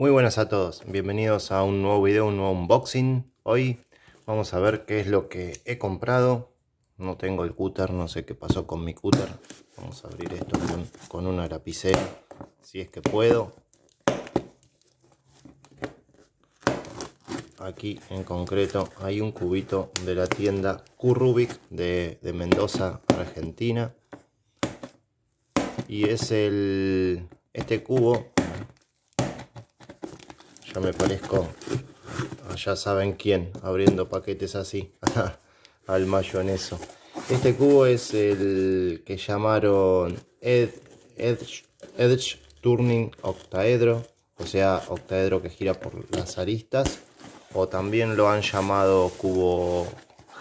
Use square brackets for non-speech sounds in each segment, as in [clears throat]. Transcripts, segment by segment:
Muy buenas a todos, bienvenidos a un nuevo video, un nuevo unboxing. Hoy vamos a ver qué es lo que he comprado. No tengo el cúter, no sé qué pasó con mi cúter. Vamos a abrir esto con, una lapicera, si es que puedo. Aquí en concreto hay un cubito de la tienda Currubic de, de Mendoza, Argentina. Y es el... Este cubo ya me parezco ah, ya saben quién abriendo paquetes así [laughs] al en eso. Este cubo es el que llamaron Edge, Turning Octaedro, o sea, octaedro que gira por las aristas, o también lo han llamado cubo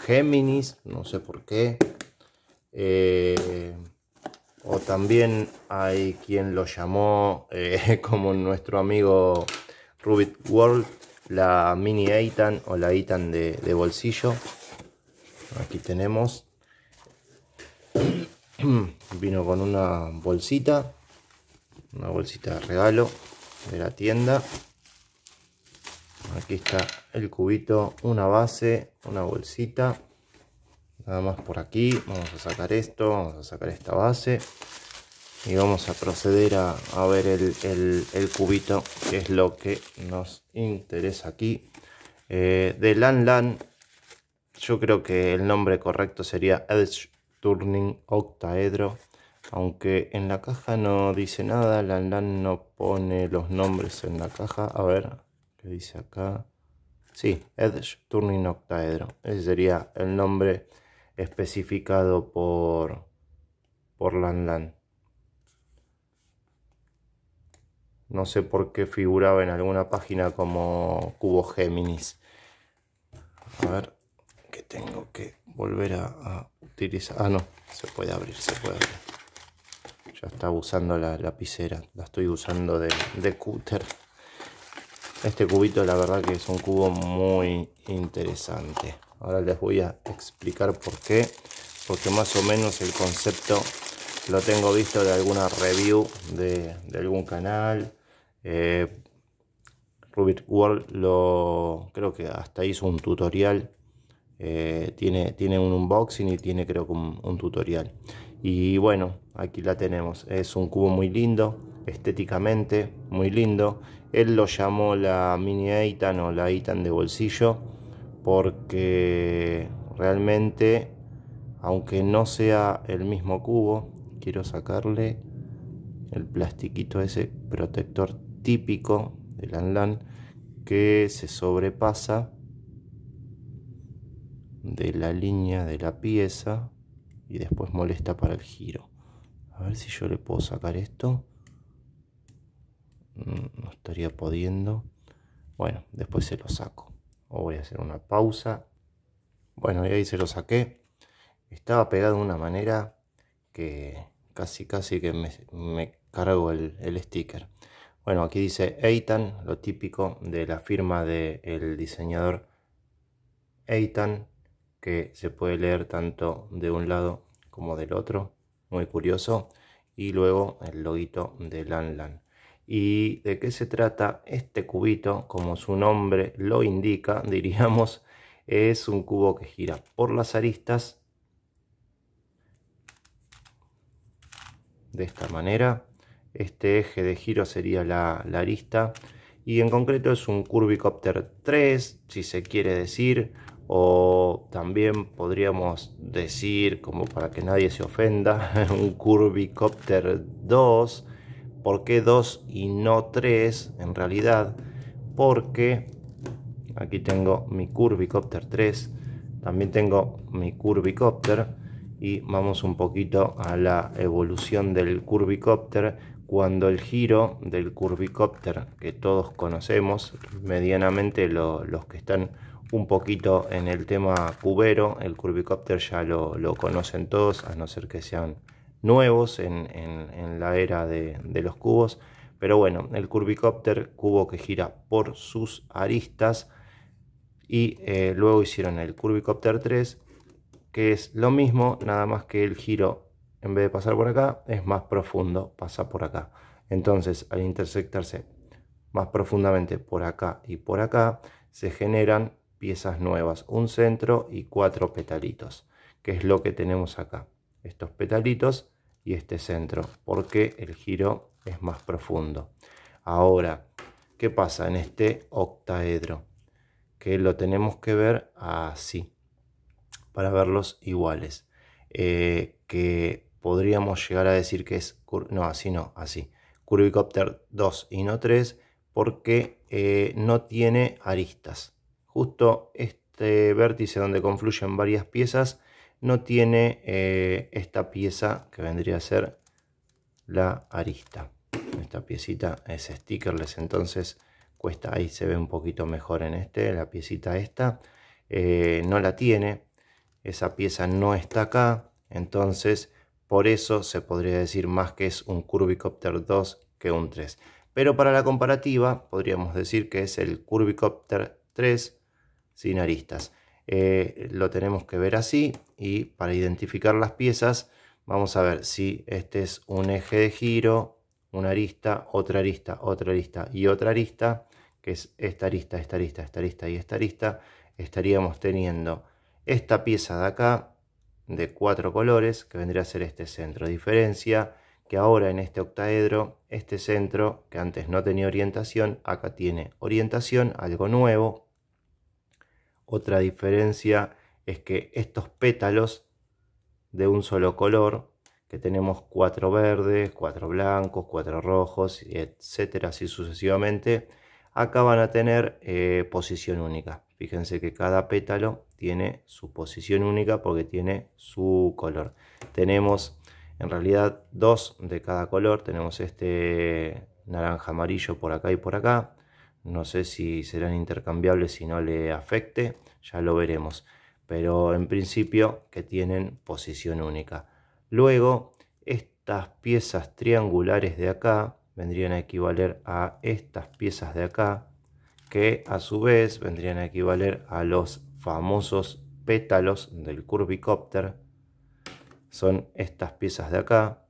Géminis, no sé por qué. Eh, o también hay quien lo llamó, eh, [laughs] como nuestro amigo Rubik World, la mini Eitan o la Eitan de, de bolsillo. Aquí tenemos. [clears throat] Vino con una bolsita, una bolsita de regalo de la tienda. Aquí está el cubito, una base, una bolsita. Nada más por aquí. Vamos a sacar esto, vamos a sacar esta base y vamos a proceder a, ver el, cubito que es lo que nos interesa aquí eh, de LAN yo creo que el nombre correcto sería Edge Turning Octaedro aunque en la caja no dice nada, LAN LAN no pone los nombres en la caja a ver, ¿qué dice acá? sí, Edge Turning Octaedro ese sería el nombre especificado por por LAN LAN No sé por qué figuraba en alguna página como Cubo Géminis. A ver, que tengo que volver a, utilizar. Ah, no, se puede abrir, se puede abrir. Ya está usando la lapicera, la estoy usando de, de cúter. Este cubito la verdad que es un cubo muy interesante. Ahora les voy a explicar por qué. Porque más o menos el concepto lo tengo visto de alguna review de, de algún canal eh, Rubik World lo creo que hasta hizo un tutorial. Eh, tiene, tiene un unboxing y tiene creo que un, tutorial. Y bueno, aquí la tenemos. Es un cubo muy lindo, estéticamente muy lindo. Él lo llamó la mini Eitan o la Eitan de bolsillo porque realmente, aunque no sea el mismo cubo, quiero sacarle el plastiquito ese protector típico del anlan que se sobrepasa de la línea de la pieza y después molesta para el giro. A ver si yo le puedo sacar esto. Mm, no estaría pudiendo. Bueno, después se lo saco. O voy a hacer una pausa. Bueno, y ahí se lo saqué. Estaba pegado de una manera que casi casi que me, cargo el sticker. Bueno, aquí dice Eitan, lo típico de la firma del diseñador Eitan, que se puede leer tanto de un lado como del otro, muy curioso. Y luego el loguito de Lanlan. ¿Y de qué se trata este cubito? Como su nombre lo indica, [laughs] diríamos, es un cubo que gira por las aristas de esta manera este eje de giro sería la, la arista. Y en concreto es un Curvicopter 3, si se quiere decir. O también podríamos decir, como para que nadie se ofenda, [laughs] un Curvicopter 2. ¿Por qué 2 y no 3? En realidad, porque aquí tengo mi Curvicopter 3, también tengo mi Curvicopter y vamos un poquito a la evolución del Curvicopter cuando el giro del curvicóptero que todos conocemos, medianamente los que están un poquito en el tema cubero, el curvicóptero ya lo, conocen todos, a no ser que sean nuevos en, la era de, los cubos. Pero bueno, el curvicóptero, cubo que gira por sus aristas, y eh, luego hicieron el curvicóptero 3, que es lo mismo, nada más que el giro en vez de pasar por acá, es más profundo, pasa por acá. Entonces, al intersectarse más profundamente por acá y por acá, se generan piezas nuevas, un centro y cuatro petalitos, que es lo que tenemos acá. Estos petalitos y este centro, porque el giro es más profundo. Ahora, ¿qué pasa en este octaedro? Que lo tenemos que ver así, para verlos iguales. Eh, que podríamos llegar a decir que es, no, así no, así, Curvicopter 2 y no 3, porque eh, no tiene aristas. Justo este vértice donde confluyen varias piezas no tiene eh, esta pieza que vendría a ser la arista. Esta piecita es stickerless, entonces cuesta, ahí se ve un poquito mejor en este, la piecita esta eh, no la tiene, esa pieza no está acá, entonces por eso se podría decir más que es un Curvicopter 2 que un 3. Pero para la comparativa podríamos decir que es el curvicóptero 3 sin aristas. Eh, lo tenemos que ver así y para identificar las piezas vamos a ver si este es un eje de giro, una arista, otra arista, otra arista y otra arista, que es esta arista, esta arista, esta arista y esta arista, estaríamos teniendo esta pieza de acá, de cuatro colores, que vendría a ser este centro. Diferencia que ahora en este octaedro, este centro, que antes no tenía orientación, acá tiene orientación, algo nuevo. Otra diferencia es que estos pétalos de un solo color, que tenemos cuatro verdes, cuatro blancos, cuatro rojos, etcétera, así sucesivamente, acá van a tener eh, posición única. Fíjense que cada pétalo tiene su posición única porque tiene su color. Tenemos en realidad dos de cada color. Tenemos este naranja amarillo por acá y por acá. No sé si serán intercambiables, si no le afecte, ya lo veremos. Pero en principio que tienen posición única. Luego, estas piezas triangulares de acá vendrían a equivaler a estas piezas de acá, que a su vez vendrían a equivaler a los famosos pétalos del curvicóptero Son estas piezas de acá.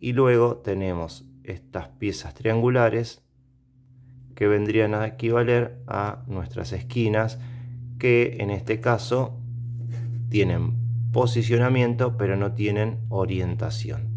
Y luego tenemos estas piezas triangulares que vendrían a equivaler a nuestras esquinas que en este caso tienen posicionamiento pero no tienen orientación.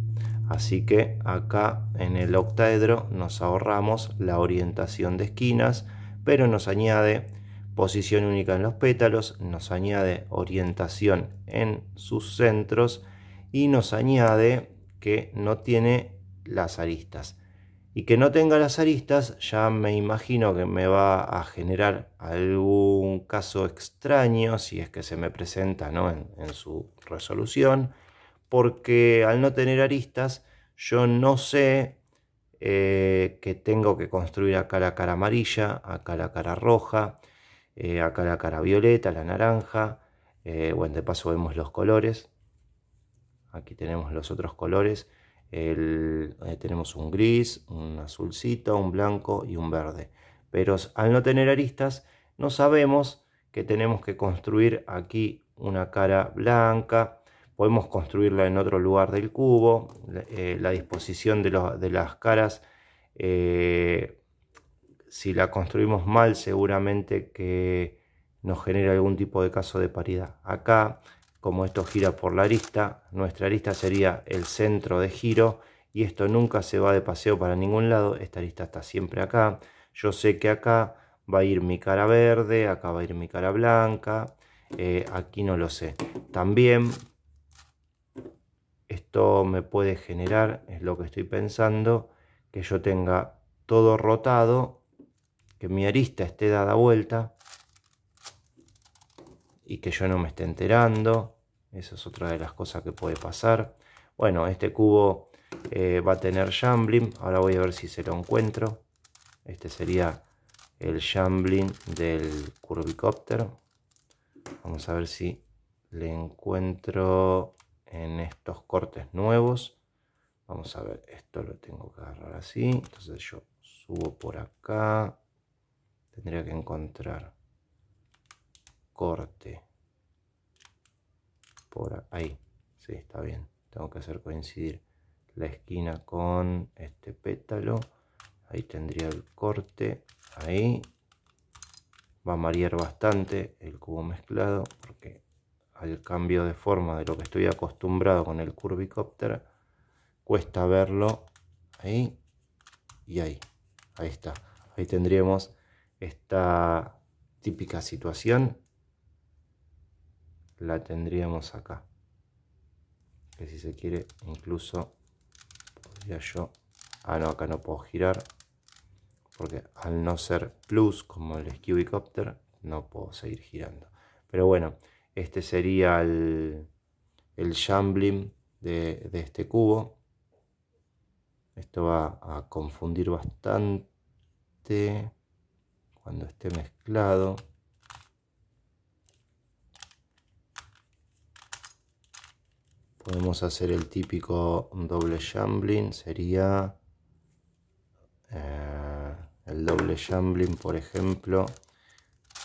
Así que acá en el octaedro nos ahorramos la orientación de esquinas, pero nos añade posición única en los pétalos, nos añade orientación en sus centros y nos añade que no tiene las aristas. Y que no tenga las aristas ya me imagino que me va a generar algún caso extraño si es que se me presenta ¿no? en su resolución porque al no tener aristas, yo no sé eh, que tengo que construir acá la cara amarilla, acá la cara roja, eh, acá la cara violeta, la naranja. Eh, bueno, de paso vemos los colores. Aquí tenemos los otros colores. tenemos un gris, un azulcito, un blanco y un verde. Pero al no tener aristas, no sabemos que tenemos que construir aquí una cara blanca, Podemos construirla en otro lugar del cubo. la eh, disposición de, las caras, eh, si la construimos mal, seguramente que nos genera algún tipo de caso de paridad. Acá, como esto gira por la arista, nuestra arista sería el centro de giro y esto nunca se va de paseo para ningún lado, esta arista está siempre acá. Yo sé que acá va a ir mi cara verde, acá va a ir mi cara blanca, eh, aquí no lo sé. También me puede generar, es lo que estoy pensando, que yo tenga todo rotado, que mi arista esté dada vuelta y que yo no me esté enterando. Esa es otra de las cosas que puede pasar. Bueno, este cubo eh, va a tener jambling. Ahora voy a ver si se lo encuentro. Este sería el jambling del curvicóptero. Vamos a ver si le encuentro en estos cortes nuevos. Vamos a ver, esto lo tengo que agarrar así. Entonces yo subo por acá. Tendría que encontrar corte por ahí. Sí, está bien. Tengo que hacer coincidir la esquina con este pétalo. Ahí tendría el corte. Ahí va a marear bastante el cubo mezclado porque al cambio de forma de lo que estoy acostumbrado con el curvicóptero, cuesta verlo ahí y ahí. Ahí está. Ahí tendríamos esta típica situación. La tendríamos acá. Que si se quiere, incluso podría yo... Ah, no, acá no puedo girar. Porque al no ser plus como el Cubicopter, no puedo seguir girando. Pero bueno, este sería el, el de, este cubo. Esto va a confundir bastante cuando esté mezclado. Podemos hacer el típico doble jambling sería eh, el doble shambling, por ejemplo,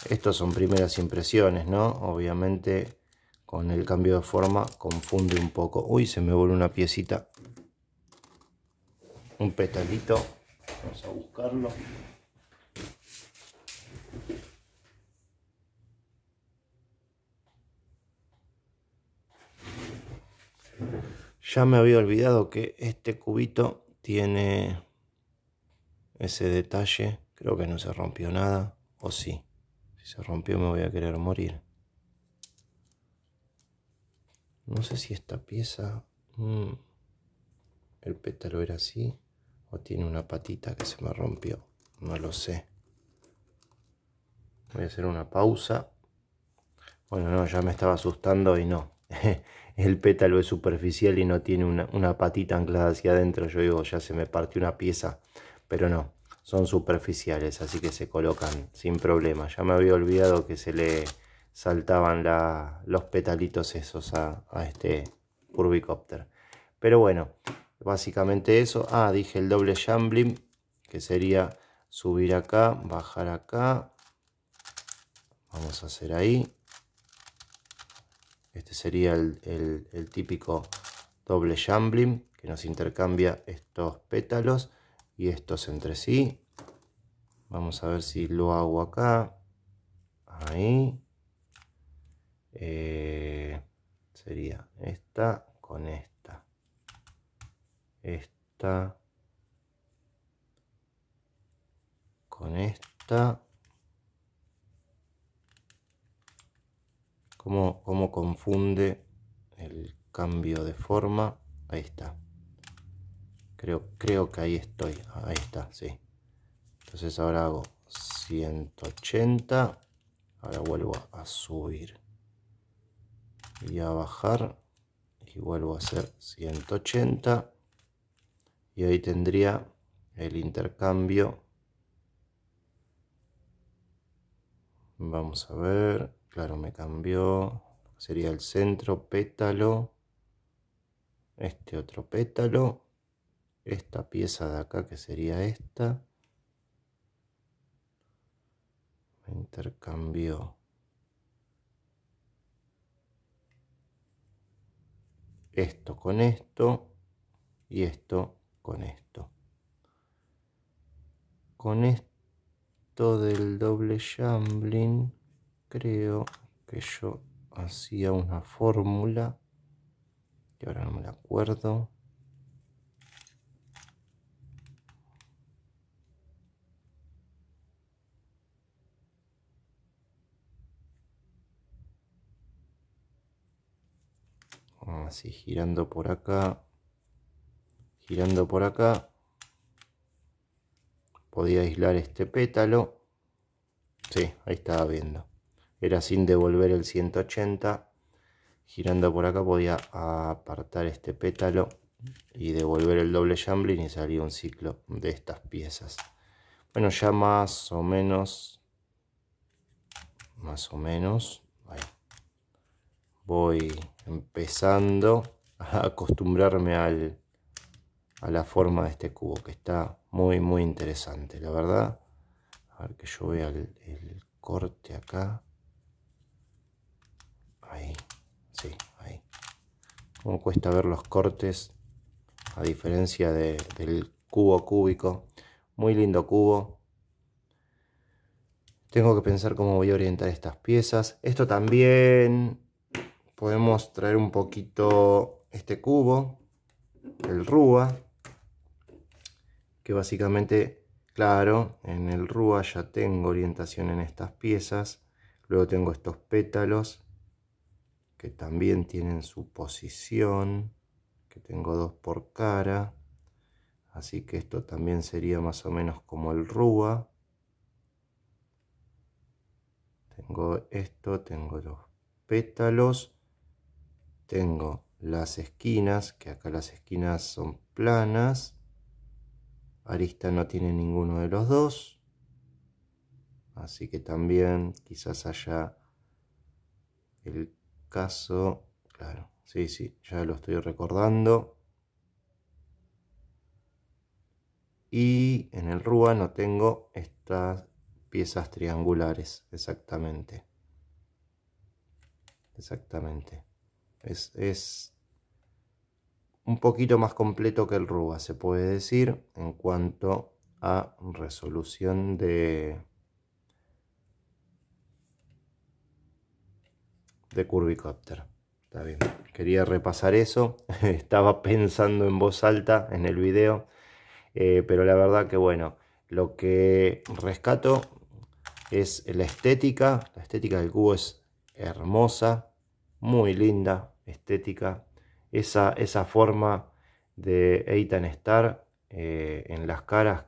estos son primeras impresiones, ¿no? Obviamente con el cambio de forma confunde un poco. Uy, se me vuelve una piecita. Un petalito. Vamos a buscarlo. Ya me había olvidado que este cubito tiene ese detalle. Creo que no se rompió nada. ¿O sí? se rompió me voy a querer morir. No sé si esta pieza... Mm, el pétalo era así o tiene una patita que se me rompió. No lo sé. Voy a hacer una pausa. Bueno, no, ya me estaba asustando y no. [laughs] el pétalo es superficial y no tiene una, una patita anclada hacia adentro. Yo digo, ya se me partió una pieza, pero no son superficiales, así que se colocan sin problema. Ya me había olvidado que se le saltaban los petalitos esos a, este Curvicopter. Pero bueno, básicamente eso. Ah, dije el doble jambling, que sería subir acá, bajar acá. Vamos a hacer ahí. Este sería el, el típico doble jambling que nos intercambia estos pétalos y estos entre sí. Vamos a ver si lo hago acá. Ahí. Eh, sería esta con esta. Esta con esta. cómo confunde el cambio de forma? Ahí está. Creo, que ahí estoy. Ahí está, sí. Entonces ahora hago 180. Ahora vuelvo a subir. Y a bajar. Y vuelvo a hacer 180. Y ahí tendría el intercambio. Vamos a ver. Claro, me cambió. Sería el centro, pétalo. Este otro pétalo esta pieza de acá que sería esta me intercambió esto con esto y esto con esto con esto del doble shambling creo que yo hacía una fórmula que ahora no me acuerdo así girando por acá girando por acá podía aislar este pétalo sí, ahí estaba viendo era sin devolver el 180 girando por acá podía apartar este pétalo y devolver el doble jambling y salía un ciclo de estas piezas bueno ya más o menos más o menos voy empezando a acostumbrarme al, a la forma de este cubo que está muy muy interesante la verdad a ver que yo vea el, corte acá ahí sí ahí como cuesta ver los cortes a diferencia del cubo cúbico muy lindo cubo tengo que pensar cómo voy a orientar estas piezas esto también podemos traer un poquito este cubo, el RUA, que básicamente, claro, en el RUA ya tengo orientación en estas piezas, luego tengo estos pétalos, que también tienen su posición, que tengo dos por cara, así que esto también sería más o menos como el RUA. tengo esto, tengo los pétalos, tengo las esquinas, que acá las esquinas son planas, arista no tiene ninguno de los dos, así que también quizás haya el caso, claro, sí, sí, ya lo estoy recordando. Y en el RUA no tengo estas piezas triangulares, exactamente. Exactamente. Es, un poquito más completo que el Ruba se puede decir, en cuanto a resolución de, de Curvicopter. Está bien, quería repasar eso, [laughs] estaba pensando en voz alta en el video, eh, pero la verdad que bueno, lo que rescato es la estética, la estética del cubo es hermosa, muy linda, estética. Esa, esa forma de Eitan estar eh, en las caras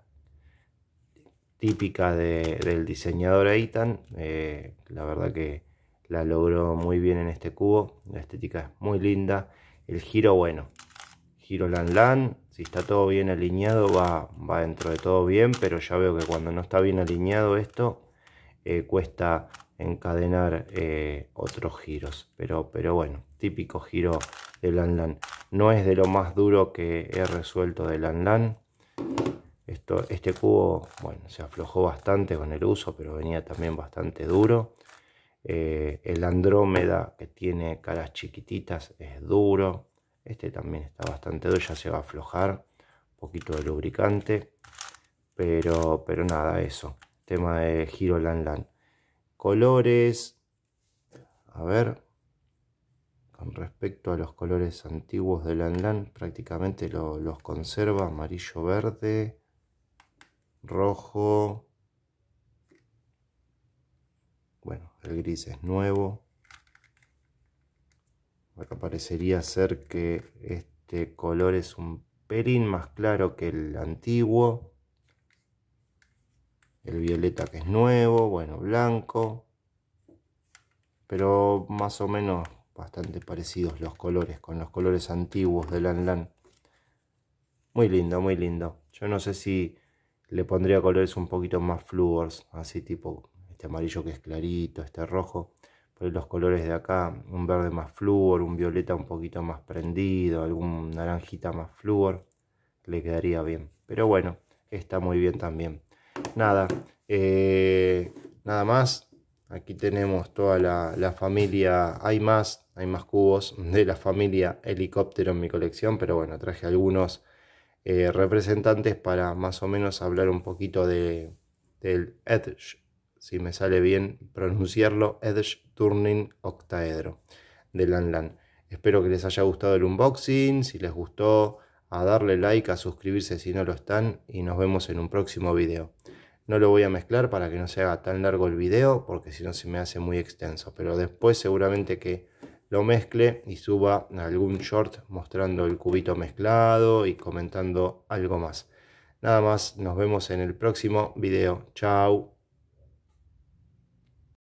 típica del diseñador Eitan. Eh, la verdad que la logró muy bien en este cubo. La estética es muy linda. El giro, bueno, giro lan lan. Si está todo bien alineado, va, va dentro de todo bien. Pero ya veo que cuando no está bien alineado esto, eh, cuesta encadenar eh, otros giros. Pero, pero bueno, típico giro de Lan No es de lo más duro que he resuelto de Lan Esto, este cubo, bueno, se aflojó bastante con el uso, pero venía también bastante duro. Eh, el Andrómeda, que tiene caras chiquititas, es duro. Este también está bastante duro, ya se va a aflojar. Un poquito de lubricante. Pero, pero nada, eso. Tema de giro Lan colores. A ver, con respecto a los colores antiguos del Anlan, prácticamente los conserva amarillo, verde, rojo. Bueno, el gris es nuevo. Acá parecería ser que este color es un pelín más claro que el antiguo el violeta que es nuevo, bueno, blanco, pero más o menos bastante parecidos los colores con los colores antiguos Lan Lan. Muy lindo, muy lindo. Yo no sé si le pondría colores un poquito más flúor, así tipo este amarillo que es clarito, este rojo, pero los colores de acá, un verde más flúor, un violeta un poquito más prendido, algún naranjita más flúor, le quedaría bien. Pero bueno, está muy bien también nada, eh, nada más. Aquí tenemos toda la, familia, hay más, hay más cubos [laughs] de la familia helicóptero en mi colección, pero bueno, traje algunos eh, representantes para más o menos hablar un poquito de, del Edge, si me sale bien pronunciarlo, Edge Turning Octaedro de Lanlan. Espero que les haya gustado el unboxing, si les gustó, a darle like, a suscribirse si no lo están y nos vemos en un próximo video. No lo voy a mezclar para que no se haga tan largo el video, porque si no se me hace muy extenso. Pero después seguramente que lo mezcle y suba algún short mostrando el cubito mezclado y comentando algo más. Nada más, nos vemos en el próximo video. Chao.